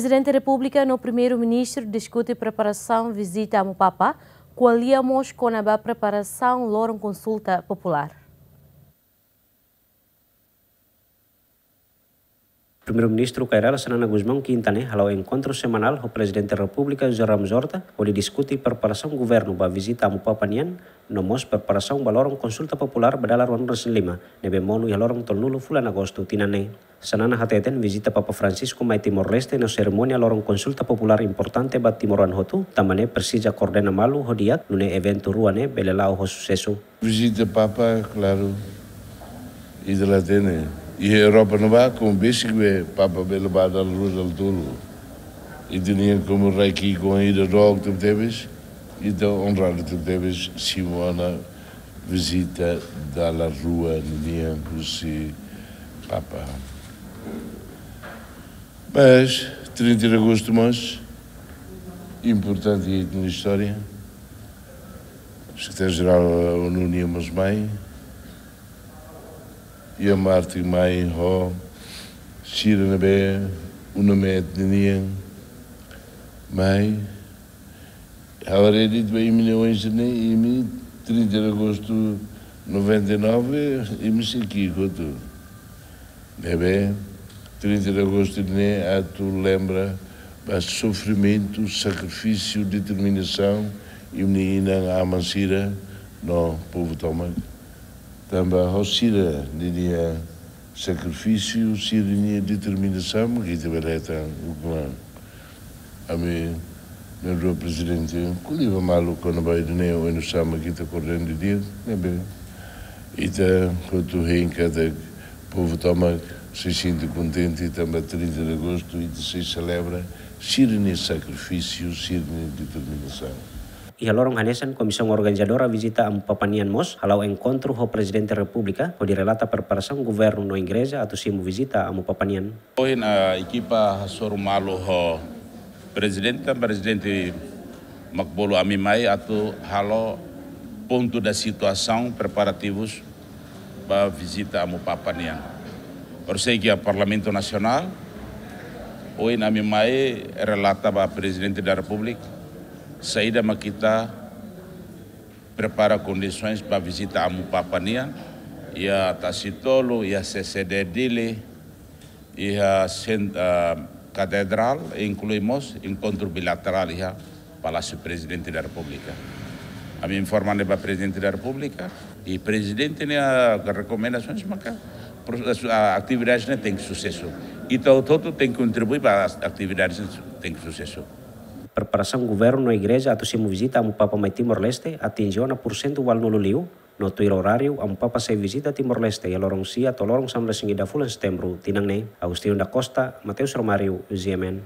Presidente da República no Primeiro-Ministro discute preparação visita a Mupapa, qualiamos com a preparação loram consulta popular. Primeiro-Ministro Cairala Senana Guzmão Quintana, eh, ao encontro semanal, o Presidente da República, Joram Zorta, onde discute preparação do governo para visita a Mupapanian, nomos preparação balorong consulta popular badala ruan resin lima, nebe monu ia ya lorong tolnulu Fula agosto tinane. Senana hateten visita Papa Francisco mai Timor Leste no ceremonia lorong consulta popular importante bat Timoran hotu, tamane persija coordena malu hodiat nune evento e belelao ho sucesso. Visita Papa, claro, e de la tene. I é Europa Nova con bisikwe é papa belaba dal ruz al tulu. I dinien como aqui com a dog tu tebis. e da honrado tu tebis Simona visita dalla rua dinien cusi papa. Mas, 30 de agosto mais, importante na história, secretário-geral Nuno mas bem. Yamarti Mai Ho, Shiranabe, Unamet Daniel. Mai, Havaredit Bem Milhões de Imi, 30 de agosto de 99, e me Kotu. 30 de agosto de Né, a tu lembra, mas sofrimento, sacrifício, determinação, e menina Amancira, no povo tomate também ao Cira, diria sacrifício, Cira determinação, que também é tão o A mim, na rua presidente, colhiva mal o conabai de neo, e no sama que está correndo de dia, né bem. E tá, quando rei em cada povo toma, se sente contente, e também 30 de agosto, e se celebra, Cira sacrifício, Cira determinação. Ia lorong hanesan komision Organizadora visita am Papanian Mos, halau encontro ho Presidente republika Ho direlata relata a governo no Ingresa, atau simu visita am Papanian. Hoje na equipa eh, malu ho Presidente dan Presidente Makbolo mai atau halo ponto da situação preparativos ba visita am Papanian. Orsei que a Parlamento Nacional, oi na Amimai relata ba Presidente da Republik. saída Maquita prepara condições para visitar a Mupapania e a Tacitolo e a CCD Dili e a Catedral incluímos encontro bilateral e Palácio Presidente da República. A minha informação para Presidente da República e Presidente né, recomendações mas a atividade né, tem sucesso. E todo, todo tem que contribuir para as atividades tem sucesso. preparação governo, a igreja, a tossimo visita, a papa mai Timor-Leste, atingiu na porcento o liu, no ir horário, a papa se visita Timor-Leste, e a Lorongsia, a tolorong samla singida full em setembro, tinang ne, Agostinho da Costa, Mateus Romário, Ziemen.